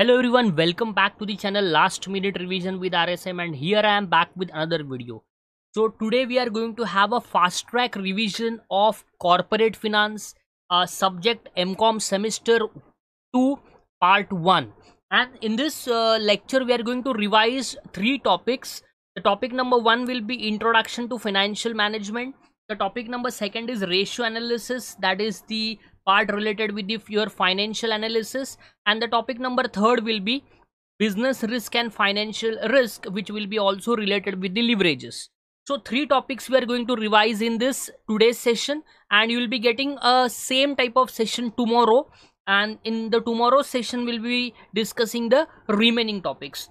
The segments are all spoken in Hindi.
hello everyone welcome back to the channel last minute revision with rsm and here i am back with another video so today we are going to have a fast track revision of corporate finance uh, subject mcom semester 2 part 1 and in this uh, lecture we are going to revise three topics the topic number one will be introduction to financial management the topic number second is ratio analysis that is the part related with the, your financial analysis and the topic number third will be business risk and financial risk which will be also related with the leverages so three topics we are going to revise in this today's session and you will be getting a same type of session tomorrow and in the tomorrow session we'll be discussing the remaining topics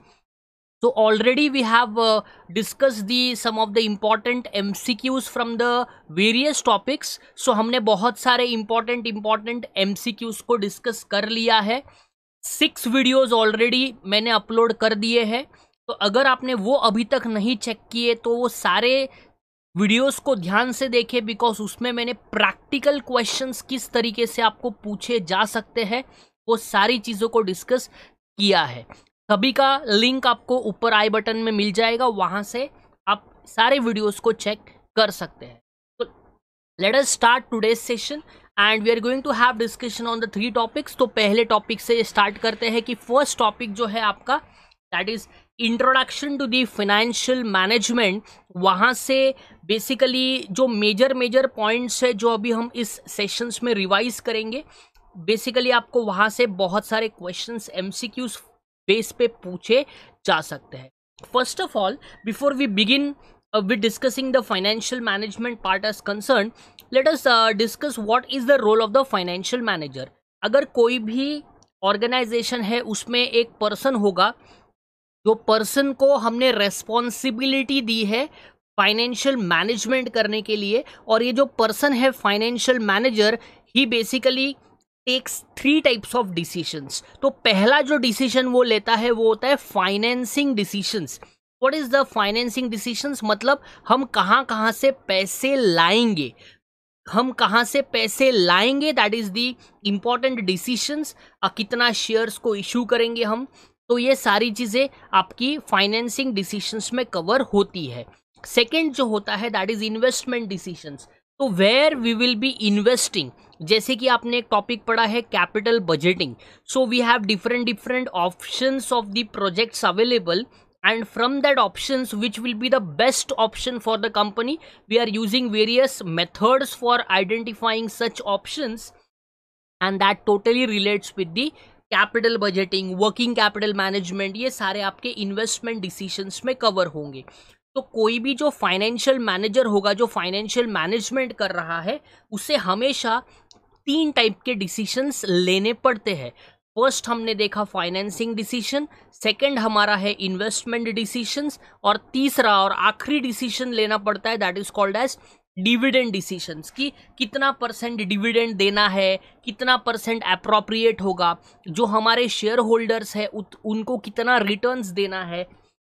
so already we have uh, discussed the some of the important MCQs from the various topics so humne bahut sare important important MCQs ko discuss kar liya hai six videos already maine upload kar diye hai तो अगर आपने वो अभी तक नहीं चेक किए तो वो सारे वीडियोस को ध्यान से देखें बिकॉज उसमें मैंने प्रैक्टिकल क्वेश्चंस किस तरीके से आपको पूछे जा सकते हैं वो सारी चीज़ों को डिस्कस किया है सभी का लिंक आपको ऊपर आई बटन में मिल जाएगा वहां से आप सारे वीडियोस को चेक कर सकते हैं तो let us start today session and we are going to have discussion on the three topics तो पहले टॉपिक से स्टार्ट करते हैं कि फर्स्ट टॉपिक जो है आपका that is introduction to the financial management वहाँ से बेसिकली जो मेजर मेजर पॉइंट्स है जो अभी हम इस सेशंस में रिवाइज करेंगे बेसिकली आपको वहाँ से बहुत सारे क्वेश्चंस एमसीक्यूज बेस पे पूछे जा सकते हैं first of all before we begin with discussing the financial management part as concern let us discuss uh, discuss is the role of the financial manager अगर कोई भी ऑर्गेनाइजेशन है उसमें एक पर्सन होगा जो पर्सन को हमने रेस्पॉन्सिबिलिटी दी है फाइनेंशियल मैनेजमेंट करने के लिए और ये जो पर्सन है फाइनेंशियल मैनेजर ही basically takes three types of decisions तो पहला जो डिसीजन वो लेता है वो होता है financing decisions what is the financing decisions मतलब हम कहाँ कहाँ से पैसे लाएंगे हम कहाँ से पैसे लाएंगे that is the important decisions कितना शेयर्स को इशू करेंगे हम तो ये सारी चीज़ें आपकी फाइनेंसिंग डिसीशंस में कवर होती है सेकेंड जो होता है दैट इज़ इन्वेस्टमेंट डिसीशंस तो where we will be investing जैसे कि आपने एक टॉपिक पढ़ा है capital budgeting so we have different different option of the project available and from that option which will be the best option for the company we are using various methods for identifying such option and that totally relates with the capital budgeting working capital management ये सारे आपके इन्वेस्टमेंट डिसीशन में कवर होंगे तो कोई भी जो फाइनेंशियल मैनेजर होगा जो फाइनेंशियल मैनेजमेंट कर रहा है उसे हमेशा तीन टाइप के डिसीशंस लेने पड़ते हैं फर्स्ट हमने देखा फाइनेंसिंग डिसीशन सेकंड हमारा है इन्वेस्टमेंट डिसीशंस और तीसरा और आखिरी डिसीशन लेना पड़ता है that is called as dividend decisions कि कितना परसेंट डिविडेंड देना है कितना परसेंट अप्रोप्रिएट होगा जो हमारे शेयर होल्डर्स है उत, उनको कितना रिटर्न्स देना है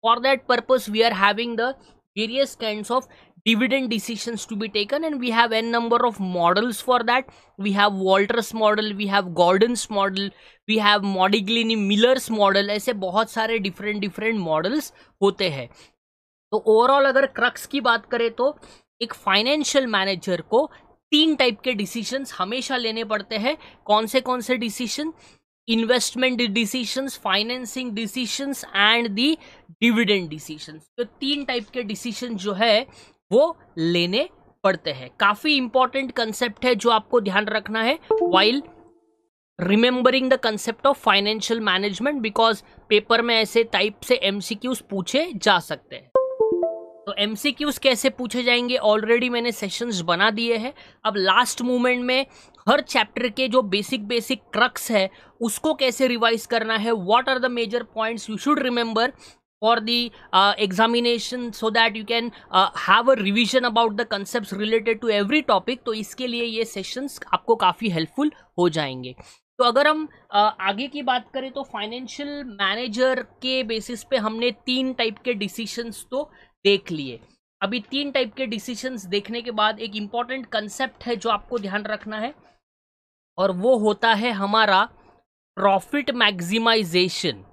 for that purpose we are having the various kinds of dividend decisions to be taken and we have n number of models for that we have walters model we have gordon's model we have modigliani miller's model aise bahut sare different different models होते हैं तो overall अगर crux की बात करें तो एक फाइनेंशियल मैनेजर को तीन टाइप के डिसीजंस हमेशा लेने पड़ते हैं कौन से कौन से decision investment decisions financing decisions and the dividend decisions तो तीन टाइप के डिसीशन जो है वो लेने पड़ते हैं काफी इंपॉर्टेंट कंसेप्ट है जो आपको ध्यान रखना है while remembering the concept of financial management because paper में ऐसे टाइप से एमसीक्यूज पूछे जा सकते हैं तो एमसीक्यूज कैसे पूछे जाएंगे ऑलरेडी मैंने सेशंस बना दिए हैं अब लास्ट मोमेंट में हर चैप्टर के जो बेसिक बेसिक क्रक्स है उसको कैसे रिवाइज करना है what are the major points you should remember for the examination so that you can have a revision about the concept related to every topic तो इसके लिए ये सेशंस आपको काफ़ी हेल्पफुल हो जाएंगे तो अगर हम uh, आगे की बात करें तो फाइनेंशियल मैनेजर के बेसिस पे हमने तीन टाइप के डिसीशंस तो देख लिए अभी तीन टाइप के डिसीशंस देखने के बाद एक इम्पॉर्टेंट कंसेप्ट है जो आपको ध्यान रखना है और वो होता है हमारा प्रॉफिट मैक्सिमाइजेशन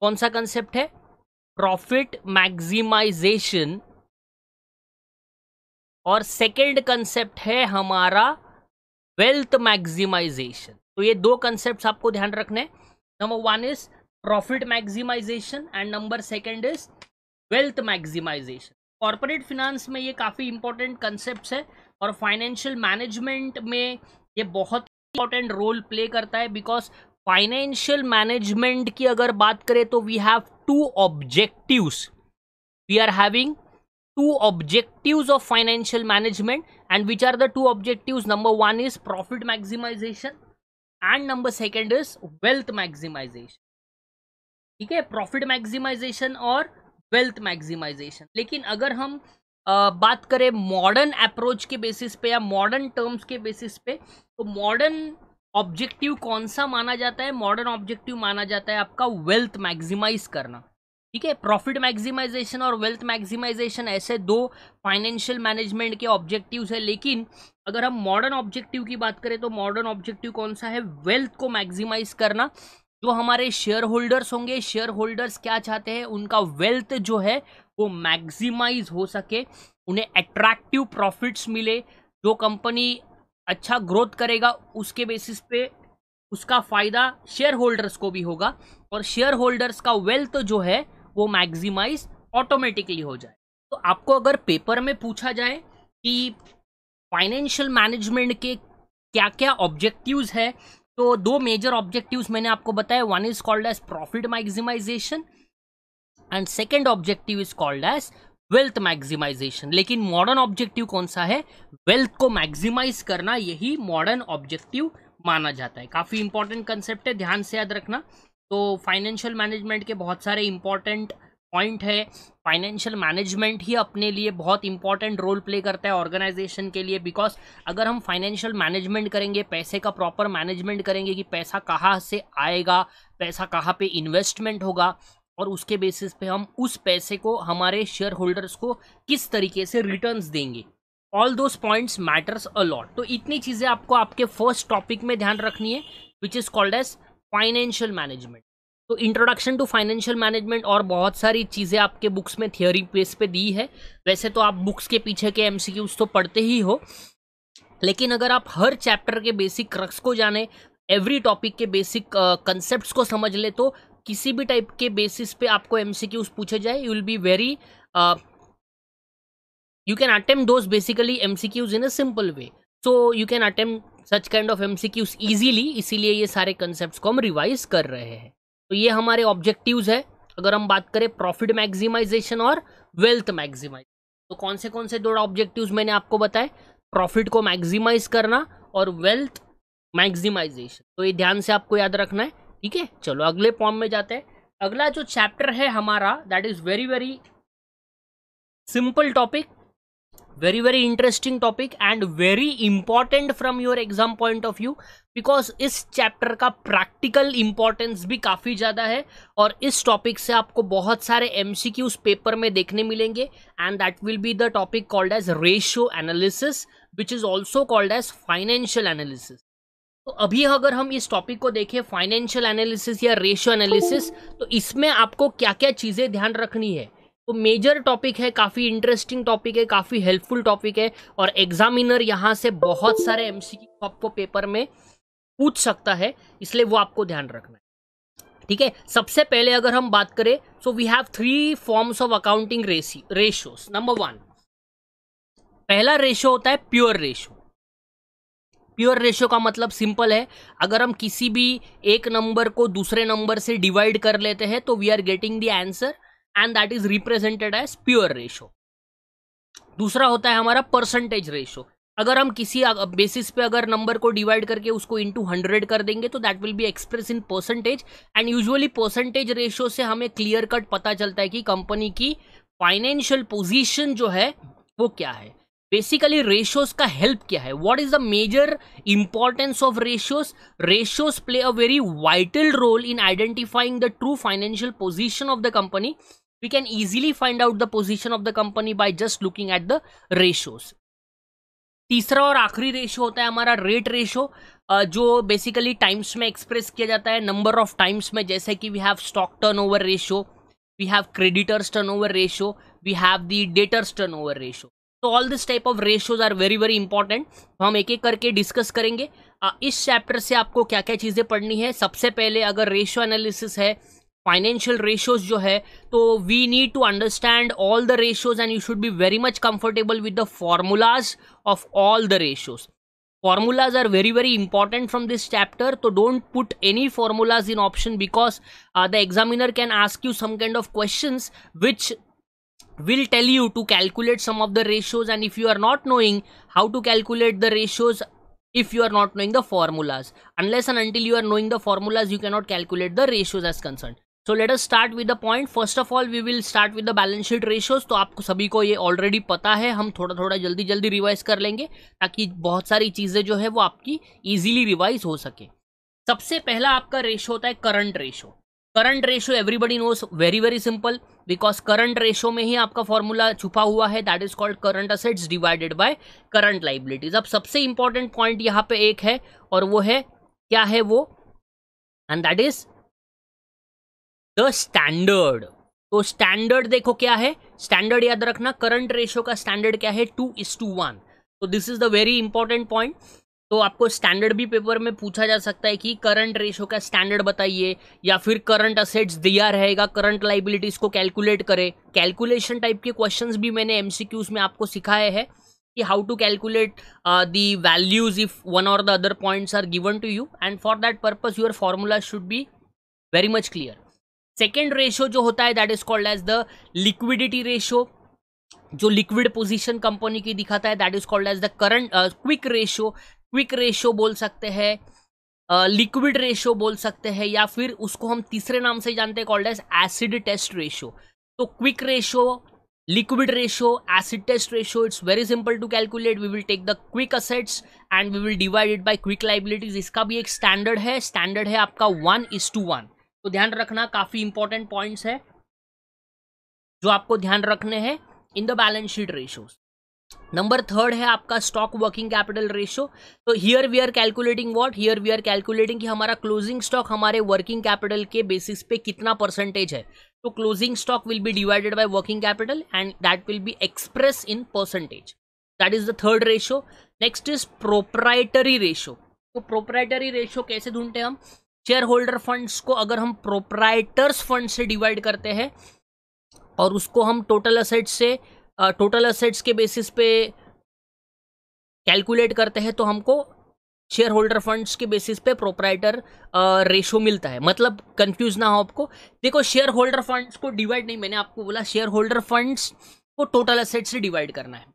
कौन सा कंसेप्ट है प्रॉफिट मैक्सिमाइजेशन और सेकेंड कंसेप्ट है हमारा वेल्थ मैक्सिमाइजेशन तो ये दो कंसेप्ट आपको ध्यान रखने number one is profit maximization and number second is wealth maximization corporate finance में ये काफ़ी इंपॉर्टेंट कंसेप्ट है और फाइनेंशियल मैनेजमेंट में ये बहुत इंपॉर्टेंट रोल प्ले करता है बिकॉज फाइनेंशियल मैनेजमेंट की अगर बात करें तो we have two objective we are having two objective of financial management and which are the two objective number one is profit maximization and number second is wealth maximization ठीक है प्रॉफिट मैक्सिमाइजेशन और वेल्थ मैक्सिमाइजेशन लेकिन अगर हम आ, बात करें मॉडर्न अप्रोच के बेसिस पे या मॉडर्न टर्म्स के बेसिस पे तो मॉडर्न ऑब्जेक्टिव कौन सा माना जाता है मॉडर्न ऑब्जेक्टिव माना जाता है आपका वेल्थ मैक्सिमाइज करना ठीक है प्रॉफिट मैक्सिमाइजेशन और वेल्थ मैक्सिमाइजेशन ऐसे दो फाइनेंशियल मैनेजमेंट के ऑब्जेक्टिव्स है लेकिन अगर हम मॉडर्न ऑब्जेक्टिव की बात करें तो मॉडर्न ऑब्जेक्टिव कौन सा है वेल्थ को मैक्सिमाइज करना जो हमारे शेयर होल्डर्स होंगे शेयर होल्डर्स क्या चाहते हैं उनका वेल्थ जो है वो मैक्सिमाइज हो सके उन्हें अट्रैक्टिव प्रॉफिट्स मिले जो कंपनी अच्छा ग्रोथ करेगा उसके बेसिस पे उसका फ़ायदा शेयर होल्डर्स को भी होगा और शेयर होल्डर्स का वेल्थ जो है वो मैक्सिमाइज ऑटोमेटिकली हो जाए तो आपको अगर पेपर में पूछा जाए कि फाइनेंशियल मैनेजमेंट के क्या क्या ऑब्जेक्टिव्स है तो दो मेजर ऑब्जेक्टिव्स मैंने आपको बताया one is called as profit maximization and second objective is called as wealth maximization लेकिन मॉडर्न ऑब्जेक्टिव कौन सा है वेल्थ को मैक्सिमाइज करना यही मॉडर्न ऑब्जेक्टिव माना जाता है काफ़ी इंपॉर्टेंट कंसेप्ट है ध्यान से याद रखना तो फाइनेंशियल मैनेजमेंट के बहुत सारे इंपॉर्टेंट पॉइंट है फाइनेंशियल मैनेजमेंट ही अपने लिए बहुत इंपॉर्टेंट रोल प्ले करता है ऑर्गेनाइजेशन के लिए बिकॉज अगर हम फाइनेंशियल मैनेजमेंट करेंगे पैसे का प्रॉपर मैनेजमेंट करेंगे कि पैसा कहाँ से आएगा पैसा कहाँ पे इन्वेस्टमेंट होगा और उसके बेसिस पे हम उस पैसे को हमारे शेयर होल्डर्स को किस तरीके से रिटर्न्स देंगे all those points matters a lot तो इतनी चीज़ें आपको आपके फर्स्ट टॉपिक में ध्यान रखनी है which is called as financial management तो इंट्रोडक्शन टू फाइनेंशियल मैनेजमेंट और बहुत सारी चीज़ें आपके बुक्स में थियोरी बेस पे दी है वैसे तो आप बुक्स के पीछे के एमसीक्यूज तो पढ़ते ही हो लेकिन अगर आप हर चैप्टर के बेसिक क्रक्स को जाने एवरी टॉपिक के बेसिक कंसेप्ट को समझ ले तो किसी भी टाइप के बेसिस पे आपको एम पूछे जाए you will be very you can attempt those basically Qs in a simple way so you can attempt such kind of Qs easily इसीलिए ये सारे कंसेप्ट को हम रिवाइज कर रहे हैं तो ये हमारे ऑब्जेक्टिव्स है अगर हम बात करें प्रॉफिट मैक्सिमाइजेशन और वेल्थ मैक्सिमाइज तो कौन से कौन से दो ऑब्जेक्टिव्स मैंने आपको बताए प्रॉफिट को मैक्सिमाइज करना और वेल्थ मैक्सिमाइजेशन तो ये ध्यान से आपको याद रखना है ठीक है चलो अगले फॉर्म में जाते हैं अगला जो चैप्टर है हमारा that is very very simple topic very very interesting topic and very important from your exam point of view because इस चैप्टर का प्रैक्टिकल इंपॉर्टेंस भी काफ़ी ज़्यादा है और इस टॉपिक से आपको बहुत सारे एम सी क्यूज पेपर में देखने मिलेंगे and that will be the topic called as ratio analysis which is also called as financial analysis तो अभी अगर हम इस टॉपिक को देखें फाइनेंशियल एनालिसिस या रेशियो एनालिसिस तो इसमें आपको क्या क्या चीज़ें ध्यान रखनी है तो मेजर टॉपिक है काफ़ी इंटरेस्टिंग टॉपिक है काफ़ी हेल्पफुल टॉपिक है और एग्जामिनर यहाँ से बहुत सारे एम आपको पेपर में पूछ सकता है इसलिए वो आपको ध्यान रखना है ठीक है सबसे पहले अगर हम बात करें so we have three forms of accounting ratio ratios number one पहला रेशियो होता है प्योर रेशियो प्योर रेशियो का मतलब सिंपल है अगर हम किसी भी एक नंबर को दूसरे नंबर से डिवाइड कर लेते हैं तो we are getting the answer and that is represented as pure ratio दूसरा होता है हमारा परसेंटेज रेशो अगर हम किसी बेसिस पे अगर नंबर को डिवाइड करके उसको इनटू हंड्रेड कर देंगे तो that will be express in percentage and usually percentage ratio से हमें क्लियर कट पता चलता है कि कंपनी की फाइनेंशियल पोजीशन जो है वो क्या है बेसिकली रेशियोज का हेल्प क्या है what is the major importance of ratios ratios play a very vital role in identifying the true financial position of the company we can easily find out the position of the company by just looking at the ratios तीसरा और आखिरी रेशियो होता है हमारा रेट रेशियो जो बेसिकली टाइम्स में एक्सप्रेस किया जाता है नंबर ऑफ टाइम्स में जैसे कि we have stock turnover ratio we have creditors turnover ratio we have the debtors turnover ratio तो all this type of ratios are very very important तो हम एक एक करके डिस्कस करेंगे इस चैप्टर से आपको क्या क्या चीज़ें पढ़नी है सबसे पहले अगर रेशियो एनालिसिस है फाइनेंशियल रेशियोज जो है तो we need to understand all the ratios and you should be very much comfortable with the formulas of all the ratios formulas are very very important from this chapter तो don't put any formulas in option because the examiner can ask you some kind of question which will tell you to calculate some of the ratios and if you are not knowing how to calculate the ratios if you are not knowing the formulas unless and until you are knowing the formulas you cannot calculate the ratios as concerned so let us start with the point first of all we will start with the balance sheet ratios तो आपको सभी को ये ऑलरेडी पता है हम थोड़ा थोड़ा जल्दी जल्दी रिवाइज कर लेंगे ताकि बहुत सारी चीज़ें जो है वो आपकी ईजिली रिवाइज हो सके सबसे पहला आपका रेशो होता है current ratio current ratio everybody knows very very simple because current ratio में ही आपका फॉर्मूला छुपा हुआ है that is called current assets divided by current liabilities अब सबसे इंपॉर्टेंट पॉइंट यहाँ पे एक है और वो है क्या है वो and that is the standard तो स्टैंडर्ड देखो क्या है स्टैंडर्ड याद रखना करंट रेशियो का स्टैंडर्ड क्या है टू इज टू वन तो this is the very important point तो आपको स्टैंडर्ड भी पेपर में पूछा जा सकता है कि करंट रेशो का स्टैंडर्ड बताइए या फिर करंट असेट्स दिया रहेगा करंट लाइबिलिटीज को कैलकुलेट करें कैलकुलेशन टाइप के क्वेश्चंस भी मैंने एमसीक्यूज में आपको सिखाए हैं कि how to calculate the values if one और the other points are given to you and for that purpose your formula should be very much clear second ratio जो होता है that is called as the liquidity ratio जो लिक्विड पोजीशन कंपनी की दिखाता है that is called as the current quick ratio quick ratio बोल सकते हैं लिक्विड uh, रेशो बोल सकते हैं या फिर उसको हम तीसरे नाम से जानते हैं called as acid test ratio तो quick ratio liquid ratio acid test ratio it's very simple to calculate we will take the quick assets and we will divide it quick liabilities इसका भी एक स्टैंडर्ड है स्टैंडर्ड है आपका वन इज टू वन तो ध्यान रखना काफ़ी इंपॉर्टेंट पॉइंट्स है जो आपको ध्यान रखने हैं in the balance sheet ratios number third है आपका स्टॉक वर्किंग कैपिटल रेशियो तो here we are calculating what here we are calculating कि हमारा क्लोजिंग स्टॉक हमारे वर्किंग कैपिटल के बेसिस पे कितना परसेंटेज है तो closing stock will be divided by working capital and that will be express in percentage that is the third ratio next is proprietary ratio तो प्रोपराइटरी रेशियो कैसे ढूंढते हम शेयर होल्डर फंड्स को अगर हम प्रोपराइटर्स फंड से डिवाइड करते हैं और उसको हम टोटल असेट्स से टोटल असेट्स के बेसिस पे कैलकुलेट करते हैं तो हमको शेयर होल्डर फंड्स के बेसिस पे प्रोपराइटर रेशो मिलता है मतलब कंफ्यूज ना हो आपको देखो शेयर होल्डर फंड्स को डिवाइड नहीं मैंने आपको बोला शेयर होल्डर फंड्स को टोटल असेट्स से डिवाइड करना है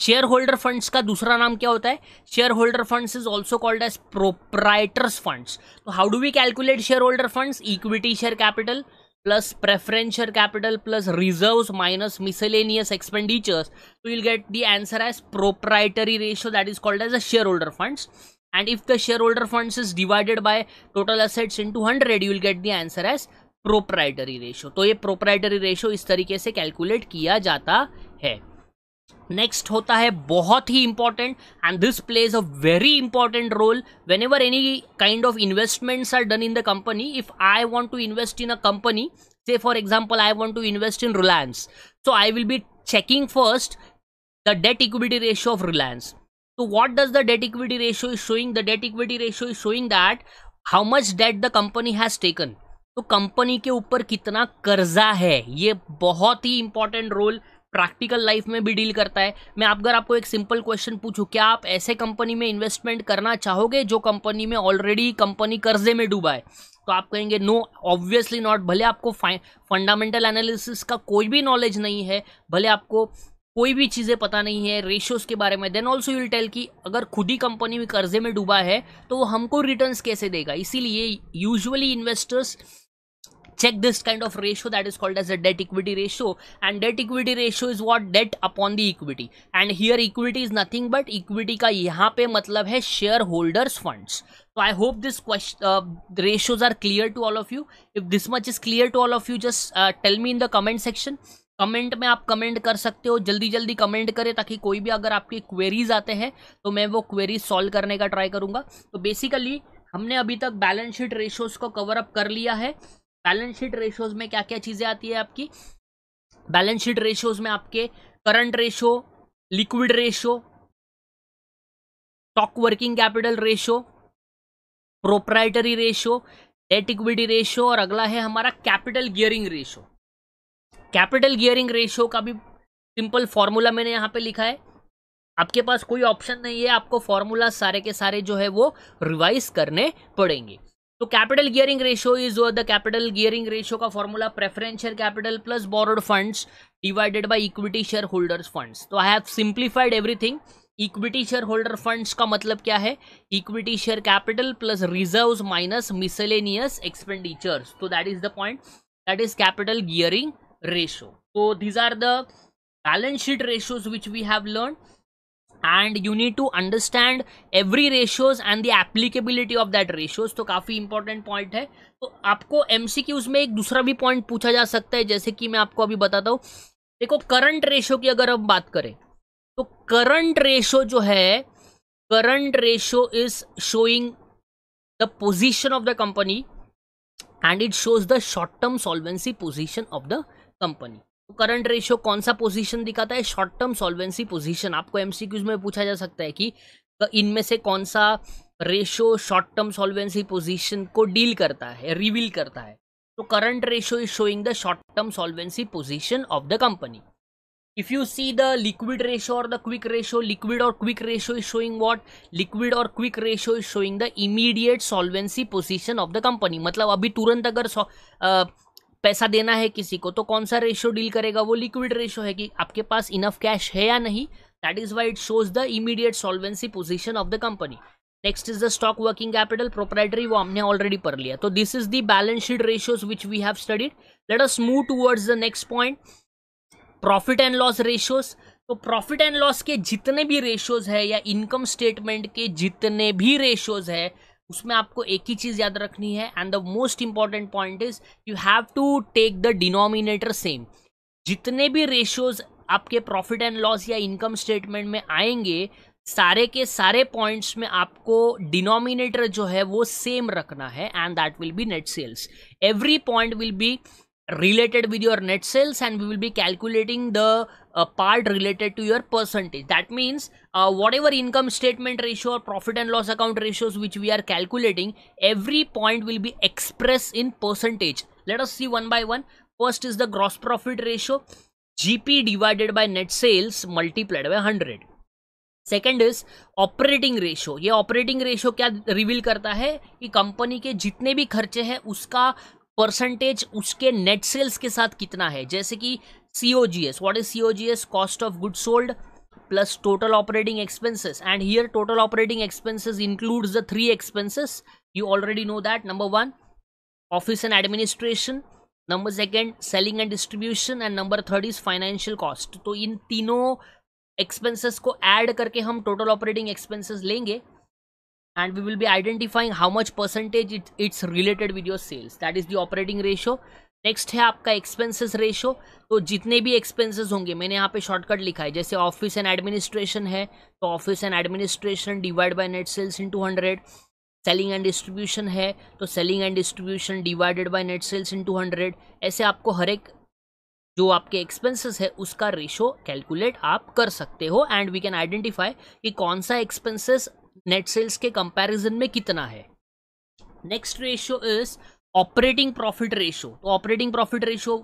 शेयर होल्डर फंड्स का दूसरा नाम क्या होता है share holder funds is also called as proprietors funds तो how do we calculate share holder funds equity share capital plus preference share capital plus reserve minus miscellaneous expenditures to will get the answer as proprietary ratio that is called as a share holder funds and if the share holder funds is divided by total assets into hundred you will get the answer as proprietary ratio तो ये प्रोपराइटरी रेशियो इस तरीके से कैलकुलेट किया जाता है नेक्स्ट होता है बहुत ही important and this plays a very important role whenever any kind of investment are done in the company if I want to invest in a company से for example I want to invest in Reliance so I will be checking first the debt equity ratio of Reliance तो what does the debt equity ratio is showing the debt equity ratio is showing that how much debt the company has taken तो कंपनी के ऊपर कितना कर्जा है ये बहुत ही इंपॉर्टेंट रोल प्रैक्टिकल लाइफ में भी डील करता है मैं अगर आपको एक सिंपल क्वेश्चन पूछूं क्या आप ऐसे कंपनी में इन्वेस्टमेंट करना चाहोगे जो कंपनी में ऑलरेडी कंपनी कर्जे में डूबा है तो आप कहेंगे नो ऑब्वियसली नॉट भले आपको फंडामेंटल एनालिसिस का कोई भी नॉलेज नहीं है भले आपको कोई भी चीज़ें पता नहीं है रेशियोज़ के बारे में देन ऑल्सो विल टेल कि अगर खुद ही कंपनी में कर्जे में डूबा है तो वो हमको रिटर्न्स कैसे देगा इसीलिए usually investors check this kind of ratio that is called as a debt equity ratio and debt equity ratio is what debt upon the equity and here equity is nothing but equity ka yahan का यहाँ पे मतलब है शेयर होल्डर्स फंड्स तो I hope ratios are clear to all of you if this much is clear to all of you just uh, tell me in the comment section comment में आप कमेंट कर सकते हो जल्दी जल्दी कमेंट करें ताकि कोई भी अगर आपके क्वेरीज आते हैं तो मैं वो क्वेरीज सॉल्व करने का ट्राई करूंगा तो बेसिकली हमने अभी तक बैलेंस शीट रेशियोज को कवर अप कर लिया है बैलेंस शीट रेशियोज में क्या क्या चीज़ें आती है आपकी बैलेंस शीट रेशियोज में आपके current ratio liquid ratio stock working capital ratio proprietary ratio debt equity ratio और अगला है हमारा capital gearing ratio capital gearing ratio का भी सिंपल फॉर्मूला मैंने यहाँ पे लिखा है आपके पास कोई ऑप्शन नहीं है आपको फॉर्मूला सारे के सारे जो है वो रिवाइज करने पड़ेंगे तो capital gearing ratio is the capital gearing ratio का formula preferential capital plus borrowed funds divided by equity share holders funds तो I have simplified everything equity share holder funds का मतलब क्या है equity share capital plus reserve minus miscellaneous expenditures तो that is the point that is capital gearing ratio तो these are the balance sheet ratios which we have learn and you need to understand every ratios and the applicability of that ratios तो काफ़ी इंपॉर्टेंट पॉइंट है तो आपको एम सी की उसमें एक दूसरा भी पॉइंट पूछा जा सकता है जैसे कि मैं आपको अभी बताता हूँ देखो करंट रेशो की अगर हम बात करें तो करंट रेशो जो है current ratio is showing the position of the company and it shows the short term solvency position of the company current ratio कौन सा पोजीशन दिखाता है शॉर्ट टर्म सॉल्वेंसी पोजीशन आपको एमसीक्यूज में पूछा जा सकता है कि इनमें से कौन सा ratio short term solvency position को डील करता है रिवील करता है तो current ratio is showing the short term solvency position of the company if you see the liquid ratio और द क्विक रेशियो लिक्विड और quick ratio is showing what liquid और quick ratio is showing the immediate solvency position of the company मतलब अभी तुरंत अगर uh, पैसा देना है किसी को तो कौन सा रेशियो डील करेगा वो लिक्विड रेशियो है कि आपके पास इनफ कैश है या नहीं that is why it shows the immediate solvency position of the company next is the stock working capital proprietary वो हमने ऑलरेडी पढ़ लिया तो this is the balance sheet ratios which we have studied let us move towards the next point profit and loss ratios तो प्रॉफिट एंड लॉस के जितने भी रेशियोज है या इनकम स्टेटमेंट के जितने भी रेशियोज है उसमें आपको एक ही चीज़ याद रखनी है and the most important point is you have to take the denominator same जितने भी रेशियोज आपके प्रॉफिट एंड लॉस या इनकम स्टेटमेंट में आएंगे सारे के सारे पॉइंट्स में आपको डिनोमिनेटर जो है वो सेम रखना है and that will be net sales every point will be related with your net sales and we will be calculating the part related to your percentage that means uh, whatever income statement ratio or profit and loss account ratios which we are calculating every point will be expressed in percentage let us see one by one first is the gross profit ratio gp divided by net sales multiplied by 100 second is operating ratio ये ऑपरेटिंग रेशियो क्या रिवील करता है कि कंपनी के जितने भी खर्चे हैं उसका परसेंटेज उसके नेट सेल्स के साथ कितना है जैसे कि C O G S what is C O G S cost of good sold plus total operating expenses and here total operating expenses includes the three expenses you already know that number one office and administration number second selling and distribution and number third is financial cost तो इन तीनों एक्सपेंसेस को ऐड करके हम टोटल ऑपरेटिंग एक्सपेंसेस लेंगे and we will be identifying how much percentage it it's related with your sales that is the operating ratio next है आपका एक्सपेंसेस रेशो तो जितने भी एक्सपेंसेस होंगे मैंने यहाँ पे शॉर्टकट लिखा है जैसे ऑफिस एंड एडमिनिस्ट्रेशन है तो office and administration divide by net sales into hundred selling and distribution है तो selling and distribution divided by net sales into hundred ऐसे आपको हर एक जो आपके एक्सपेंसेस है उसका रेशो कैलकुलेट आप कर सकते हो एंड वी कैन आइडेंटिफाई कि कौन सा एक्सपेंसेस नेट सेल्स के कंपैरिजन में कितना है next ratio is operating profit ratio to operating profit ratio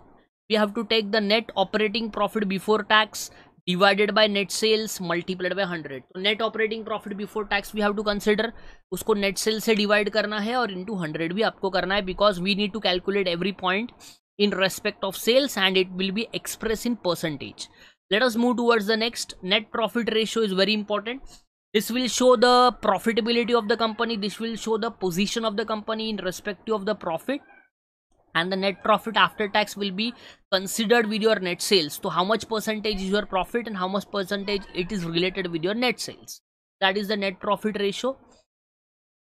we have to take the net operating profit before tax divided by net sales multiplied by 100 So net operating profit before tax we have to consider Usko net sales se divide karna hai aur into 100 bhi आपको karna hai because we need to calculate every point in respect of sales and it will be expressed in percentage let us move towards the next net profit ratio is very important this will show the profitability of the company this will show the position of the company in respective of the profit and the net profit after tax will be considered with your net sales so how much percentage is your profit and how much percentage it is related with your net sales that is the net profit ratio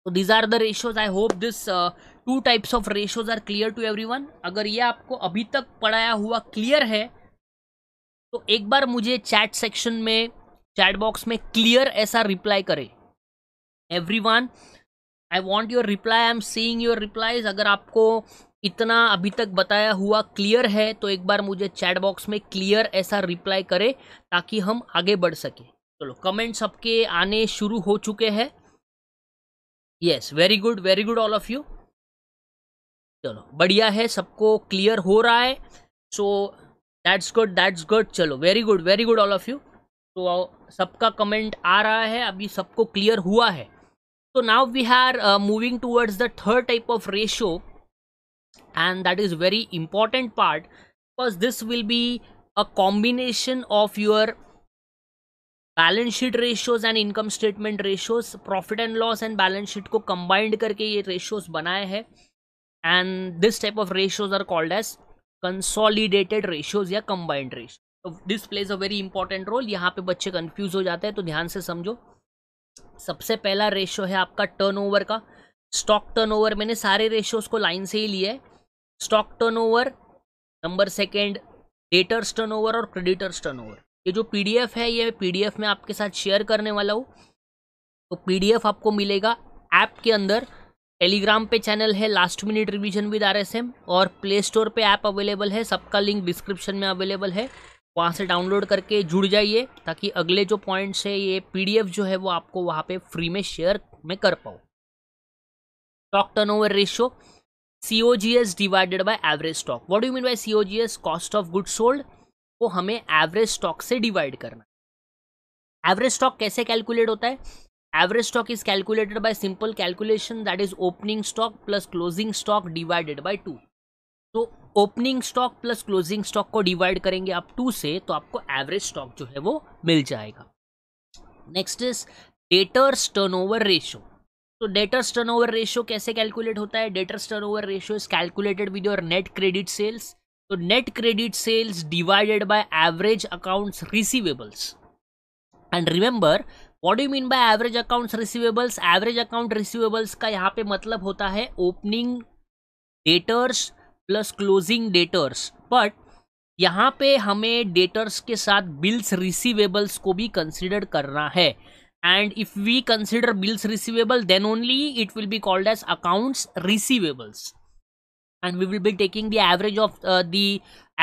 so these are the ratios i hope this uh, two types of ratios are clear to everyone agar ye aapko abhi tak padhaya hua clear hai तो एक बार मुझे चैट सेक्शन में चैट बॉक्स में क्लियर ऐसा रिप्लाई करें everyone I want your reply I am seeing your replies अगर आपको इतना अभी तक बताया हुआ क्लियर है तो एक बार मुझे चैट बॉक्स में क्लियर ऐसा रिप्लाई करें ताकि हम आगे बढ़ सकें चलो कमेंट्स सबके आने शुरू हो चुके हैं yes very good very good all of you चलो बढ़िया है सबको क्लियर हो रहा है so that's good that's good चलो very good very good all of you तो सबका कमेंट आ रहा है अभी सबको क्लियर हुआ है तो now we are moving towards the third type of ratio and that is very important part because this will be a combination of your balance sheet ratios and income statement ratios profit and loss and balance sheet को कंबाइंड करके ये रेशियोज बनाए हैं and this type of ratios are called as consolidated ratios या combined ratio this plays a very important role यहाँ पे बच्चे कंफ्यूज हो जाते हैं तो ध्यान से समझो सबसे पहला रेशो है आपका टर्नओवर का स्टॉक टर्नओवर मैंने सारे रेशोज को लाइन से ही लिया है stock turnover number second debtors turnover और क्रेडिटर्स टर्नओवर ये जो पीडीएफ है ये पीडीएफ में आपके साथ शेयर करने वाला हूँ तो पीडीएफ आपको मिलेगा ऐप के अंदर टेलीग्राम पे चैनल है last minute revision with RSM और प्ले स्टोर पे ऐप अवेलेबल है सबका लिंक डिस्क्रिप्शन में अवेलेबल है वहाँ से डाउनलोड करके जुड़ जाइए ताकि अगले जो पॉइंट्स है ये पीडीएफ जो है वो आपको वहाँ पे फ्री में शेयर में कर पाओ stock turnover ratio C O G S divided by average stock what do mean by C O G S cost of good sold को हमें एवरेज स्टॉक से डिवाइड करना एवरेज स्टॉक कैसे कैलकुलेट होता है average stock is calculated by simple calculation that is opening stock plus closing stock divided by two तो opening stock plus closing stock को डिवाइड करेंगे आप टू से तो आपको एवरेज स्टॉक जो है वो मिल जाएगा next is debtors turnover ratio तो डेटर्स टर्नओवर रेशियो कैसे कैलकुलेट होता है debtors turnover ratio is calculated with your net credit sales तो net credit sales divided by average accounts receivables and remember what do mean by average accounts receivables average account receivables का यहाँ पे मतलब होता है opening debtors plus closing debtors but यहाँ पे हमें डेटर्स के साथ बिल्स रिसीवेबल्स को भी कंसिडर करना है and if we consider bills receivable then only it will be called as accounts receivables and we will be taking the average of the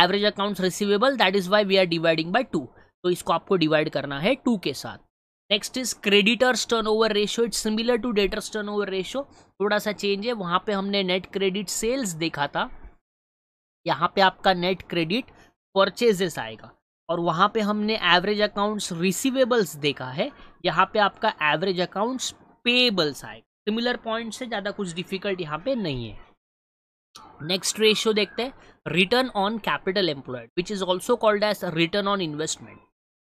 average accounts receivable that is why we are dividing by two तो इसको आपको डिवाइड करना है टू के साथ next is creditors turnover ratio it's similar to debtors turnover ratio थोड़ा सा चेंज है वहाँ पे हमने नेट क्रेडिट सेल्स देखा था यहाँ पे आपका नेट क्रेडिट परचेजेस आएगा और वहाँ पे हमने एवरेज अकाउंट्स रिसीवेबल्स देखा है यहाँ पे आपका एवरेज अकाउंट्स पेबल्स आएगा सिमिलर पॉइंट से ज़्यादा कुछ डिफिकल्ट यहाँ पे नहीं है नेक्स्ट रेशियो देखते हैं return on capital employed which is also called as return on investment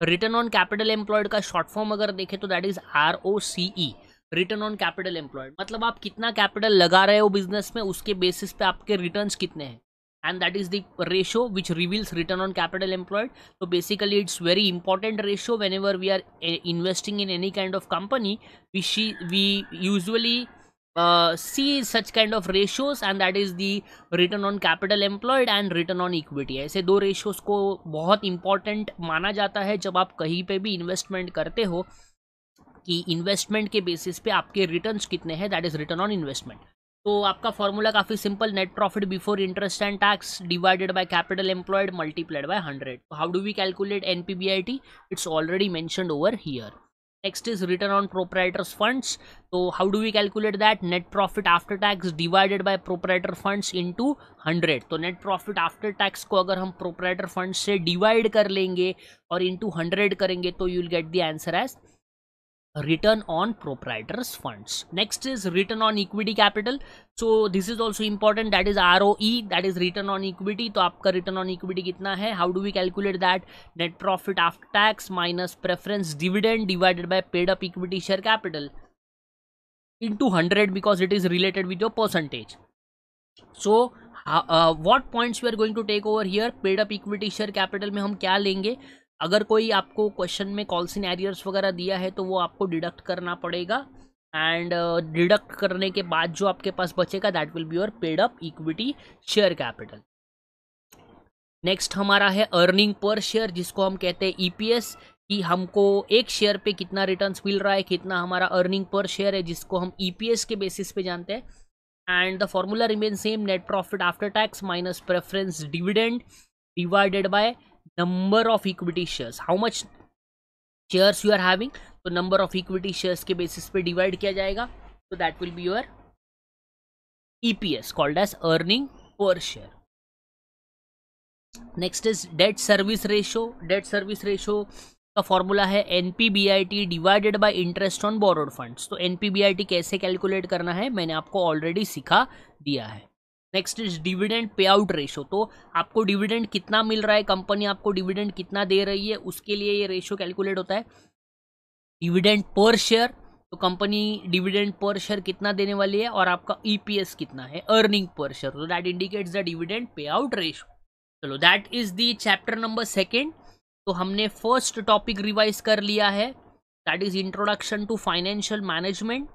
return on capital employed का शॉर्ट फॉर्म अगर देखें तो that is R O C E return on capital employed मतलब आप कितना कैपिटल लगा रहे हो बिजनेस में उसके बेसिस पे आपके रिटर्न कितने हैं and that is the ratio which reveals return on capital employed so basically it's very important ratio whenever we are uh, investing in any kind of company we see we usually uh, see such kind of ratios and that is the return on capital employed and return on equity aise do ratios ko bahut important mana jata hai jab aap kahi pe bhi investment karte ho कि इन्वेस्टमेंट के बेसिस पे आपके रिटर्न्स कितने हैं that is return on investment तो आपका फॉर्मूला काफ़ी simple net profit before interest and tax divided by capital employed multiplied by hundred how do we calculate NPBIT it's already mentioned over here next is return on proprietors funds तो how do we calculate that net profit after tax divided by proprietor funds into hundred तो नेट प्रॉफिट आफ्टर टैक्स को अगर हम प्रोपराइटर फंड्स से डिवाइड कर लेंगे और इनटू हंड्रेड करेंगे तो you will get the answer as return on proprietor's funds next is return on equity capital so this is also important that is roe that is return on equity तो आपका return on equity कितना है how do we calculate that net profit after tax minus preference dividend divided by paid up equity share capital into 100 because it is related with your percentage so uh, uh, what points we are going to take over here paid up equity share capital में हम क्या लेंगे अगर कोई आपको क्वेश्चन में कॉल इन एरियर्स वगैरह दिया है तो वो आपको डिडक्ट करना पड़ेगा एंड डिडक्ट uh, करने के बाद जो आपके पास बचेगा that will be your paid up equity share capital next हमारा है अर्निंग पर शेयर जिसको हम कहते हैं ईपीएस e कि हमको एक शेयर पे कितना रिटर्न्स मिल रहा है कितना हमारा अर्निंग पर शेयर है जिसको हम ईपीएस e के बेसिस पे जानते हैं and the formula remain same net profit after tax minus preference dividend divided by number of equity shares how much shares you are having तो नंबर ऑफ इक्विटी शेयर्स के बेसिस पे डिवाइड किया जाएगा तो that will be your EPS called as earning per share next is debt service ratio debt service ratio का फॉर्मूला है N divided by interest on borrowed funds तो एन कैसे कैलकुलेट करना है मैंने आपको ऑलरेडी सिखा दिया है next is dividend pay out ratio तो आपको डिविडेंड कितना मिल रहा है कंपनी आपको डिविडेंड कितना दे रही है उसके लिए ये रेशो कैलकुलेट होता है डिविडेंड पर शेयर तो कंपनी डिविडेंड पर शेयर कितना देने वाली है और आपका ईपीएस e कितना है अर्निंग पर शेयर तो that indicates the dividend pay out ratio चलो that is the chapter number second तो हमने फर्स्ट टॉपिक रिवाइज कर लिया है that is introduction to financial management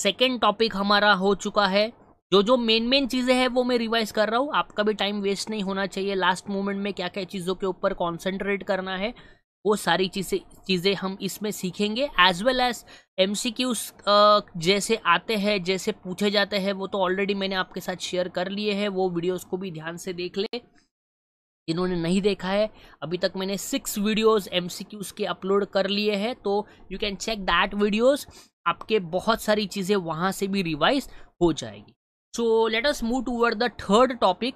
second topic हमारा हो चुका है जो जो मेन मेन चीज़ें हैं वो मैं रिवाइज कर रहा हूँ आपका भी टाइम वेस्ट नहीं होना चाहिए लास्ट मोमेंट में क्या क्या चीज़ों के ऊपर कॉन्सेंट्रेट करना है वो सारी चीज़ें चीज़ें हम इसमें सीखेंगे as well as M C जैसे आते हैं जैसे पूछे जाते हैं वो तो ऑलरेडी मैंने आपके साथ शेयर कर लिए हैं वो वीडियोज़ को भी ध्यान से देख लें जिन्होंने नहीं देखा है अभी तक मैंने सिक्स वीडियोस एम सी के अपलोड कर लिए हैं तो you can check that videos आपके बहुत सारी चीज़ें वहाँ से भी रिवाइज हो जाएगी So let us move toward the third topic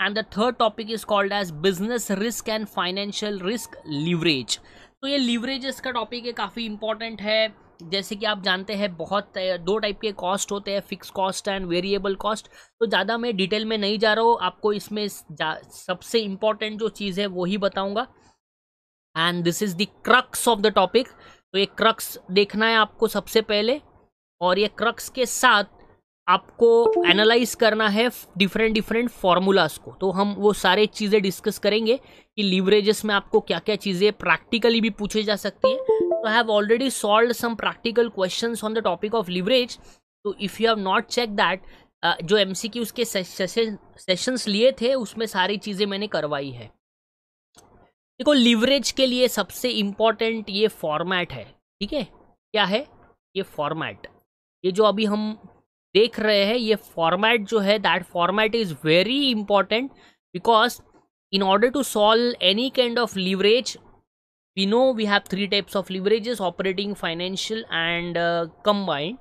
and the third topic is called as business risk and financial risk leverage. तो ये लीवरेज का टॉपिक है काफ़ी इंपॉर्टेंट है जैसे कि आप जानते हैं बहुत दो टाइप के कॉस्ट होते हैं fix cost and variable cost तो ज़्यादा मैं डिटेल में नहीं जा रहा हूँ आपको इसमें सबसे इम्पॉर्टेंट जो चीज़ है वो ही बताऊँगा and this is the crux of the topic तो ये क्रक्स देखना है आपको सबसे पहले और ये क्रक्स के साथ आपको एनालाइज करना है डिफरेंट डिफरेंट फार्मूलाज को तो हम वो सारे चीज़ें डिस्कस करेंगे कि लीवरेजेस में आपको क्या क्या चीज़ें प्रैक्टिकली भी पूछे जा सकती हैं तो I have already solve some practical questions on the topic of leverage तो if you have not check that जो एम सी की उसके सेशन सेशंस लिए थे उसमें सारी चीज़ें मैंने करवाई है देखो लीवरेज के लिए सबसे इम्पॉर्टेंट ये फॉर्मेट है ठीक है क्या है ये फॉर्मेट ये जो अभी हम देख रहे हैं ये फॉर्मेट जो है that format is very important because in order to solve any kind of leverage we know we have three types of leverages operating financial and combined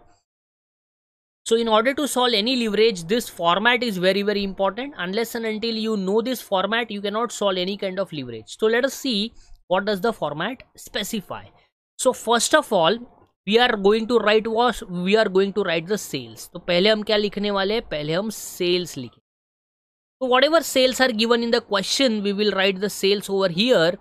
so in order to solve any leverage this format is very very important unless an until you know this format you can not solve any kind of leverage so let see what does the format specify so first of all we are going to write was we are going to write the sales तो पहले हम क्या लिखने वाले हैं पहले हम सेल्स लिखें तो whatever sales are given in the question we will write the sales over here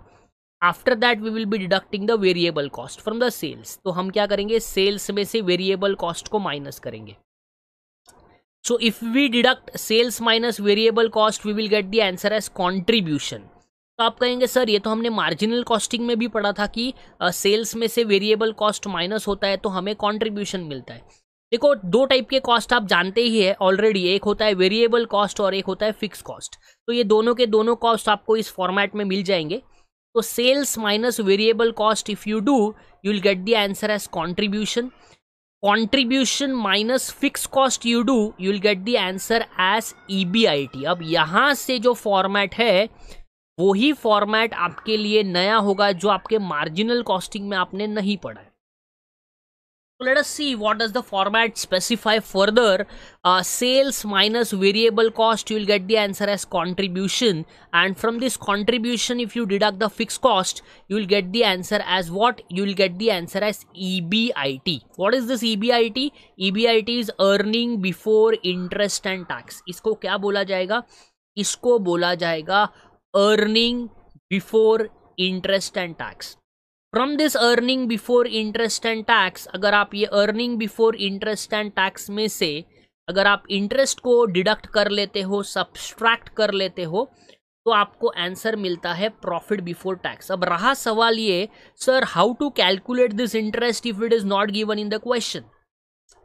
after that we will be deducting the variable cost from the sales तो हम क्या करेंगे सेल्स में से वेरिएबल कॉस्ट को माइनस करेंगे so if we deduct sales minus variable cost we will get the answer as contribution आप कहेंगे सर ये तो हमने मार्जिनल कॉस्टिंग में भी पढ़ा था कि सेल्स में से वेरिएबल कॉस्ट माइनस होता है तो हमें कॉन्ट्रीब्यूशन मिलता है देखो दो टाइप के कॉस्ट आप जानते ही है ऑलरेडी एक होता है वेरिएबल कॉस्ट और एक होता है फिक्स कॉस्ट तो ये दोनों के दोनों कॉस्ट आपको इस फॉर्मेट में मिल जाएंगे तो sales minus variable cost if you do you will get the answer as contribution contribution minus fix cost you do you will get the answer as E अब यहाँ से जो फॉर्मेट है वही फॉर्मेट आपके लिए नया होगा जो आपके मार्जिनल कॉस्टिंग में आपने नहीं पढ़ा है let us see what does the format specify further sales minus variable cost you will get the answer as contribution and from this contribution if you deduct the fix cost you will get the answer as what you will get the answer as E B is this E B is earning before interest and tax इसको क्या बोला जाएगा इसको बोला जाएगा earning before interest and tax from this earning before interest and tax अगर आप ये earning before interest and tax में से अगर आप इंटरेस्ट को डिडक्ट कर लेते हो सब्सट्रैक्ट कर लेते हो तो आपको आंसर मिलता है प्रॉफिट बिफोर टैक्स अब रहा सवाल ये sir how to calculate this interest if it is not given in the question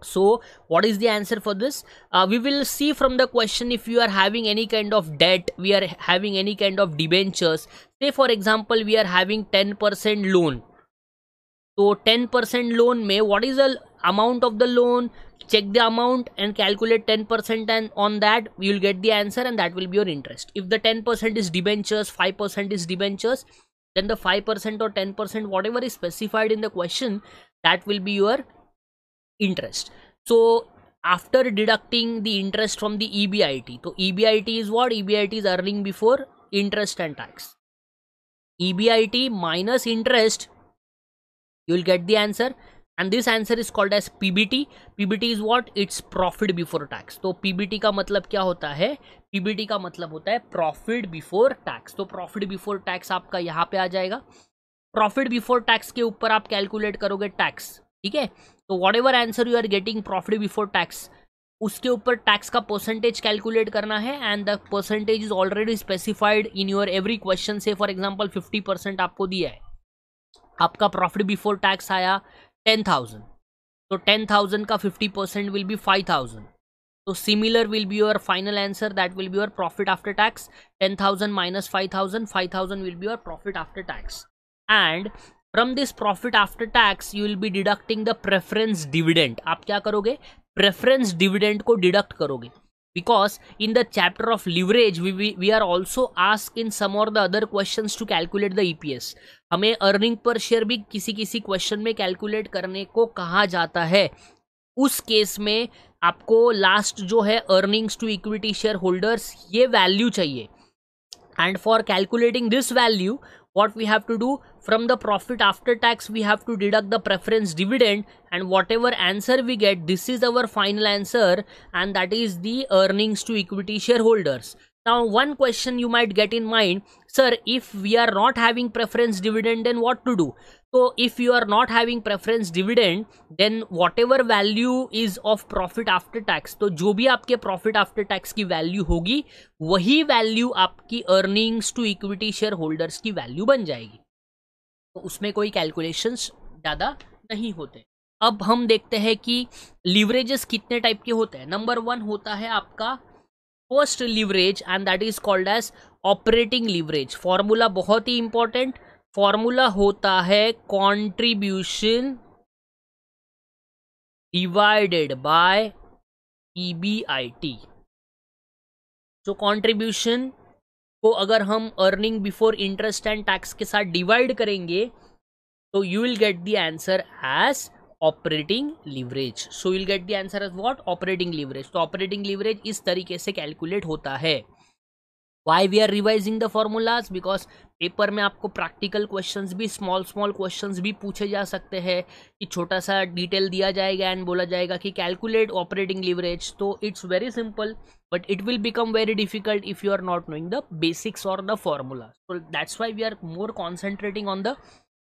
so what is the answer for this uh, we will see from the question if you are having any kind of debt we are having any kind of debentures say for example we are having 10% loan so 10% loan may what is the amount of the loan check the amount and calculate 10% and on that you will get the answer and that will be your interest if the 10% is debentures 5% is debentures then the 5% or 10% whatever is specified in the question that will be your interest so after deducting the interest from the E B I T तो E B I T is what E B I T is earning before interest and tax E B I T minus interest you will get the answer and this answer is called as P B T P B T is what it's profit before tax तो पी बी टी का मतलब क्या होता है पी बी टी का मतलब होता है प्रॉफिट बिफोर टैक्स तो प्रॉफिट बिफोर टैक्स आपका यहाँ पे आ जाएगा प्रॉफिट बिफोर टैक्स के ऊपर आप कैलकुलेट करोगे टैक्स ठीक है तो whatever answer you are getting profit before tax उसके ऊपर टैक्स का परसेंटेज कैलकुलेट करना है and the percentage is already specified in your every question से फॉर एग्जाम्पल फिफ्टी परसेंट आपको दिया है आपका प्रॉफिट बिफोर टैक्स आया टेन थाउजेंड तो टेन थाउजेंड का fifty percent will be five thousand तो similar will be your final answer that will be your profit after tax ten thousand minus five thousand five thousand will be your profit after tax and from this profit after tax you will be deducting the preference dividend आप क्या करोगे प्रेफरेंस डिविडेंड को डिडक्ट करोगे because in the chapter of leverage we are also ask in some और the other question to calculate the E P S हमें अर्निंग पर शेयर भी किसी किसी क्वेश्चन में कैलकुलेट करने को कहा जाता है उस केस में आपको लास्ट जो है earnings to equity share shareholders ये वैल्यू चाहिए and for calculating this value what we have to do from the profit after tax we have to deduct the preference dividend and whatever answer we get this is our final answer and that is the earnings to equity shareholders now one question you might get in mind sir if we are not having preference dividend then what to do तो if you are not having preference dividend then whatever value is of profit after tax तो जो भी आपके प्रॉफिट आफ्टर टैक्स की वैल्यू होगी वही वैल्यू आपकी earnings to equity share shareholders की वैल्यू बन जाएगी तो उसमें कोई कैलकुलेशंस ज़्यादा नहीं होते अब हम देखते हैं कि लीवरेजेस कितने टाइप के होते हैं नंबर वन होता है आपका first leverage and that is called as operating leverage formula बहुत ही इंपॉर्टेंट फॉर्मूला होता है contribution divided by EBIT so contribution को अगर हम earning before interest and tax के साथ डिवाइड करेंगे तो you will get the answer as operating leverage so will get the answer as what operating leverage तो ऑपरेटिंग लीवरेज इस तरीके से कैलकुलेट होता है why we are revising the formulas because paper में आपको प्रैक्टिकल क्वेश्चंस भी स्मॉल स्मॉल क्वेश्चंस भी पूछे जा सकते हैं कि छोटा सा डिटेल दिया जाएगा एंड बोला जाएगा कि कैलकुलेट ऑपरेटिंग लीवरेज तो it's very simple but it will become very difficult if you are not knowing the basics और द फॉर्मूला तो that's why we are more concentrating on the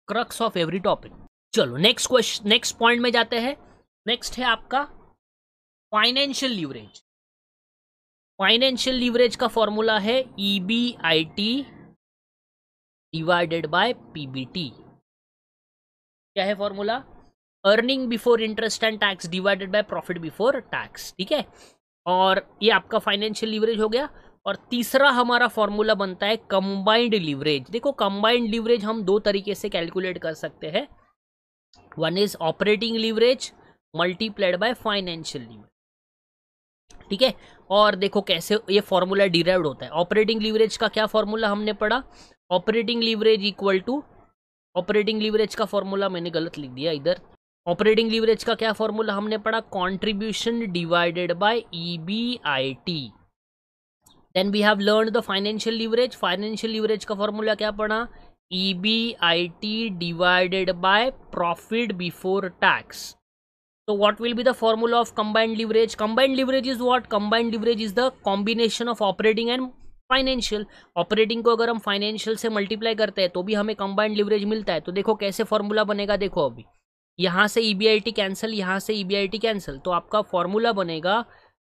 crux of every topic चलो नेक्स्ट क्वेश्चन नेक्स्ट पॉइंट में जाते हैं नेक्स्ट है आपका फाइनेंशियल लिवरेज फाइनेंशियल लीवरेज का फॉर्मूला है E B I T divided by PBT क्या है formula earning before interest and tax divided by profit before tax ठीक है और ये आपका फाइनेंशियल लीवरेज हो गया और तीसरा हमारा फॉर्मूला बनता है कंबाइंड लीवरेज देखो कंबाइंड लीवरेज हम दो तरीके से कैलकुलेट कर सकते हैं one is operating leverage multiplied by financial leverage ठीक है और देखो कैसे ये फॉर्मूला डिराइव होता है ऑपरेटिंग लीवरेज का क्या फॉर्मूला हमने पढ़ा operating leverage equal to operating leverage का फॉर्मूला मैंने गलत लिख दिया इधर ऑपरेटिंग लीवरेज का क्या फॉर्मूला हमने पढ़ा contribution divided by E B I T then we have learn the financial leverage financial leverage का फॉर्मूला क्या पढ़ा E B I T divided by profit before tax तो what will be the formula of combined leverage combined leverage is what? Combined leverage is the combination of operating and financial operating को अगर हम फाइनेंशियल से मल्टीप्लाई करते हैं तो भी हमें कंबाइंड लिवरेज मिलता है तो देखो कैसे फॉर्मूला बनेगा देखो अभी यहाँ से E B I T cancel यहाँ से ई e कैंसिल तो आपका फॉर्मूला बनेगा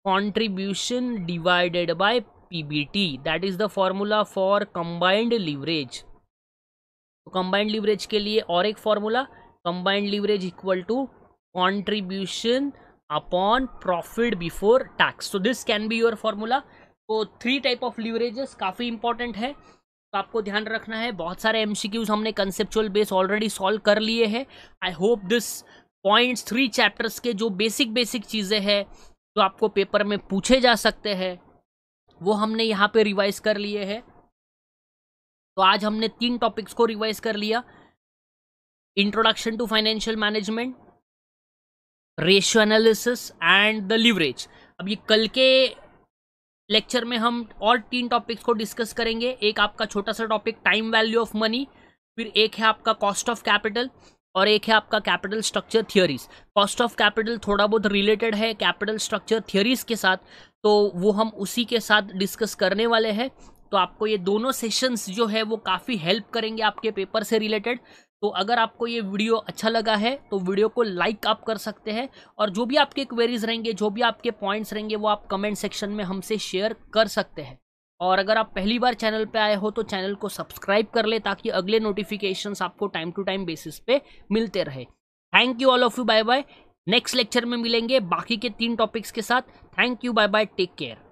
contribution divided by P B T that is the formula for combined leverage तो कंबाइंड लिवरेज के लिए और एक formula combined leverage equal to contribution upon profit before tax so this can be your formula तो थ्री टाइप ऑफ leverages काफ़ी इंपॉर्टेंट है तो आपको ध्यान रखना है बहुत सारे एम हमने कंसेप्चुअल बेस ऑलरेडी सॉल्व कर लिए हैं I hope this points three chapters के जो बेसिक बेसिक चीज़ें हैं जो आपको पेपर में पूछे जा सकते हैं वो हमने यहाँ पे रिवाइज कर लिए हैं तो आज हमने तीन टॉपिक्स को रिवाइज कर लिया introduction to financial management ratio analysis and the leverage अब ये कल के लेक्चर में हम और तीन टॉपिक्स को डिस्कस करेंगे एक आपका छोटा सा topic time value of money फिर एक है आपका कॉस्ट ऑफ कैपिटल और एक है आपका capital structure theories cost of capital थोड़ा बहुत रिलेटेड है कैपिटल स्ट्रक्चर थियोरीज के साथ तो वो हम उसी के साथ डिस्कस करने वाले हैं तो आपको ये दोनों सेशंस जो है वो काफ़ी हेल्प करेंगे आपके पेपर से रिलेटेड तो अगर आपको ये वीडियो अच्छा लगा है तो वीडियो को लाइक आप कर सकते हैं और जो भी आपके क्वेरीज रहेंगे जो भी आपके पॉइंट्स रहेंगे वो आप कमेंट सेक्शन में हमसे शेयर कर सकते हैं और अगर आप पहली बार चैनल पे आए हो तो चैनल को सब्सक्राइब कर ले ताकि अगले नोटिफिकेशन आपको टाइम टू टाइम बेसिस पे मिलते रहे thank you all of you bye bye next lecture में मिलेंगे बाकी के तीन टॉपिक्स के साथ thank you bye bye take care